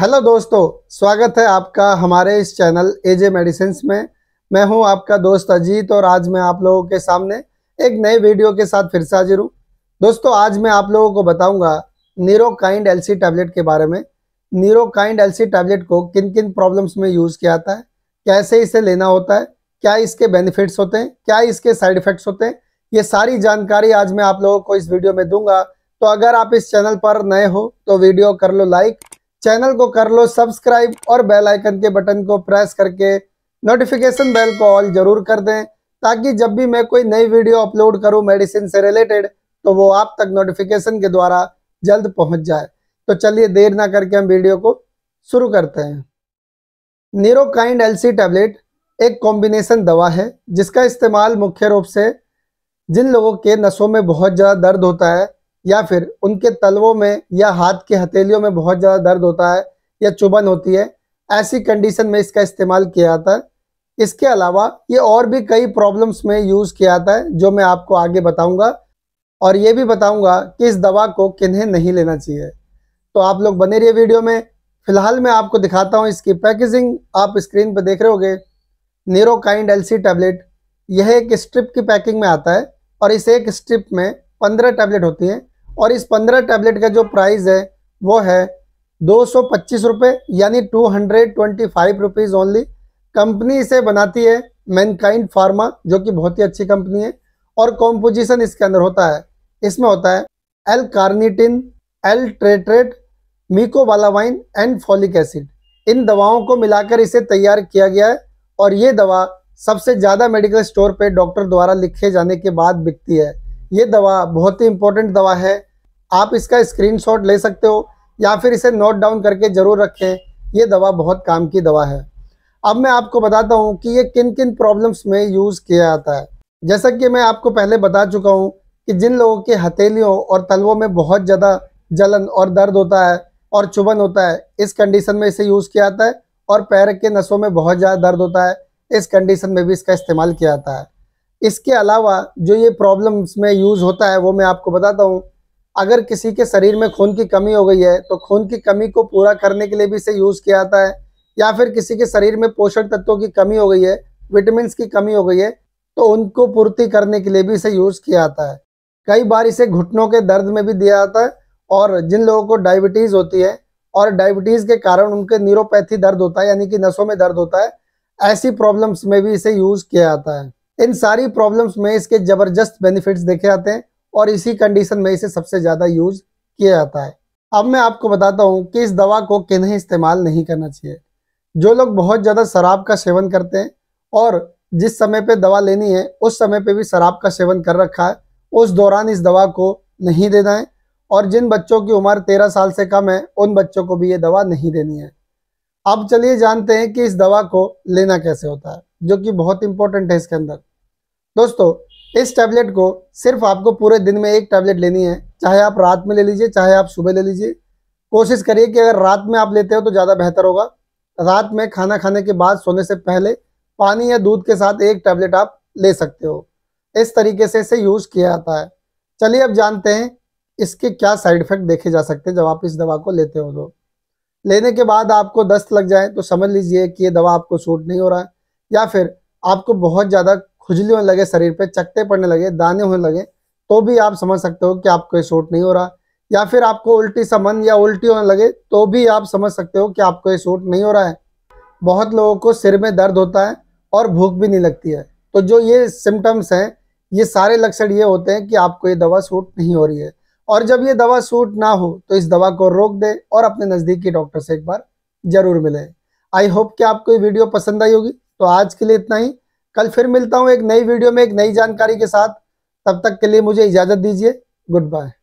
hello दोस्तों स्वागत है आपका हमारे इस चैनल एजे मेडिसिन में मैं हूं आपका दोस्त अजीत और आज मैं आप लोगों के सामने एक नए वीडियो के साथ फिर से हाजिर हूं दोस्तों आज मैं आप लोगों को बताऊंगा नीरोकाइंड एलसी टैबलेट के बारे में नीरोकाइंड एलसी टैबलेट को किन किन प्रॉब्लम्स में यूज़ किया जाता है कैसे इसे लेना होता है क्या इसके बेनिफिट्स होते हैं क्या इसके साइड इफ़ेक्ट्स होते हैं ये सारी जानकारी आज मैं आप लोगों को इस वीडियो में दूंगा तो अगर आप इस चैनल पर नए हो तो वीडियो कर लो लाइक चैनल को कर लो सब्सक्राइब और बेल आइकन के बटन को प्रेस करके नोटिफिकेशन बेल को ऑल जरूर कर दें ताकि जब भी मैं कोई नई वीडियो अपलोड करूं मेडिसिन से रिलेटेड तो वो आप तक नोटिफिकेशन के द्वारा जल्द पहुंच जाए तो चलिए देर ना करके हम वीडियो को शुरू करते हैं नीरोकाइंड एलसी टैबलेट एक कॉम्बिनेशन दवा है जिसका इस्तेमाल मुख्य रूप से जिन लोगों के नसों में बहुत ज़्यादा दर्द होता है या फिर उनके तलवों में या हाथ की हथेलियों में बहुत ज़्यादा दर्द होता है या चुभन होती है ऐसी कंडीशन में इसका इस्तेमाल किया जाता है इसके अलावा ये और भी कई प्रॉब्लम्स में यूज़ किया जाता है जो मैं आपको आगे बताऊँगा और ये भी बताऊँगा कि इस दवा को किन्हें नहीं लेना चाहिए तो आप लोग बने रहिए वीडियो में फिलहाल मैं आपको दिखाता हूँ इसकी पैकेजिंग आप स्क्रीन पर देख रहे होगे नीरोकाइंड एलसी टैबलेट यह एक स्ट्रिप की पैकिंग में आता है और इस एक स्ट्रिप में पंद्रह टैबलेट होती हैं और इस पंद्रह टैबलेट का जो प्राइस है वो है दो सौ पच्चीस रुपये यानी two hundred twenty five rupees only company इसे बनाती है मैनकाइंड फार्मा जो कि बहुत ही अच्छी कंपनी है और कॉम्पोजिशन इसके अंदर होता है इसमें होता है L carnitine L tartrate mecobalamin and folic acid इन दवाओं को मिलाकर इसे तैयार किया गया है और ये दवा सबसे ज़्यादा मेडिकल स्टोर पे डॉक्टर द्वारा लिखे जाने के बाद बिकती है ये दवा बहुत ही इंपॉर्टेंट दवा है आप इसका स्क्रीनशॉट ले सकते हो या फिर इसे नोट डाउन करके ज़रूर रखें ये दवा बहुत काम की दवा है अब मैं आपको बताता हूँ कि ये किन किन प्रॉब्लम्स में यूज़ किया जाता है जैसा कि मैं आपको पहले बता चुका हूँ कि जिन लोगों के हथेलियों और तलवों में बहुत ज़्यादा जलन और दर्द होता है और चुभन होता है इस कंडीशन में इसे यूज़ किया जाता है और पैर के नसों में बहुत ज़्यादा दर्द होता है इस कंडीशन में भी इसका इस्तेमाल किया जाता है इसके अलावा जो ये प्रॉब्लम्स में यूज़ होता है वो मैं आपको बताता हूँ अगर किसी के शरीर में खून की कमी हो गई है तो खून की कमी को पूरा करने के लिए भी इसे यूज़ किया जाता है या फिर किसी के शरीर में पोषण तत्वों की कमी हो गई है विटामिन की कमी हो गई है तो उनको पूर्ति करने के लिए भी इसे यूज़ किया जाता है कई बार इसे घुटनों के दर्द में भी दिया जाता है और जिन लोगों को डायबिटीज़ होती है और डायबिटीज़ के कारण उनके न्यूरोपैथी दर्द होता है यानी कि नसों में दर्द होता है ऐसी प्रॉब्लम्स में भी इसे यूज़ किया जाता है इन सारी प्रॉब्लम्स में इसके ज़बरदस्त बेनिफिट्स देखे जाते हैं और इसी कंडीशन में इसे सबसे ज़्यादा यूज़ किया जाता है अब मैं आपको बताता हूँ कि इस दवा को किन्हें इस्तेमाल नहीं करना चाहिए जो लोग बहुत ज़्यादा शराब का सेवन करते हैं और जिस समय पर दवा लेनी है उस समय पर भी शराब का सेवन कर रखा है उस दौरान इस दवा को नहीं देना है और जिन बच्चों की उम्र तेरह साल से कम है उन बच्चों को भी ये दवा नहीं देनी है अब चलिए जानते हैं कि इस दवा को लेना कैसे होता है जो कि बहुत इंपॉर्टेंट है इसके अंदर दोस्तों इस टैबलेट को सिर्फ आपको पूरे दिन में एक टैबलेट लेनी है चाहे आप रात में ले लीजिए चाहे आप सुबह ले लीजिए कोशिश करिए कि अगर रात में आप लेते हो तो ज़्यादा बेहतर होगा रात में खाना खाने के बाद सोने से पहले पानी या दूध के साथ एक टैबलेट आप ले सकते हो इस तरीके से इसे यूज़ किया जाता है चलिए अब जानते हैं इसके क्या साइड इफेक्ट देखे जा सकते हैं जब आप इस दवा को लेते हो तो लेने के बाद आपको दस्त लग जाए तो समझ लीजिए कि ये दवा आपको सूट नहीं हो रहा है या फिर आपको बहुत ज़्यादा खुजली होने लगे शरीर पे चकते पड़ने लगे दाने होने लगे तो भी आप समझ सकते हो कि आपको ये सूट नहीं हो रहा या फिर आपको उल्टी समन या उल्टी होने लगे तो भी आप समझ सकते हो कि आपको ये सूट नहीं हो रहा है बहुत लोगों को सिर में दर्द होता है और भूख भी नहीं लगती है तो जो ये सिम्टम्स हैं ये सारे लक्षण ये होते हैं कि आपको ये दवा सूट नहीं हो रही है और जब ये दवा सूट ना हो तो इस दवा को रोक दे और अपने नज़दीकी डॉक्टर से एक बार ज़रूर मिले आई होप कि आपको ये वीडियो पसंद आई होगी तो आज के लिए इतना ही कल फिर मिलता हूँ एक नई वीडियो में एक नई जानकारी के साथ तब तक के लिए मुझे इजाजत दीजिए गुड बाय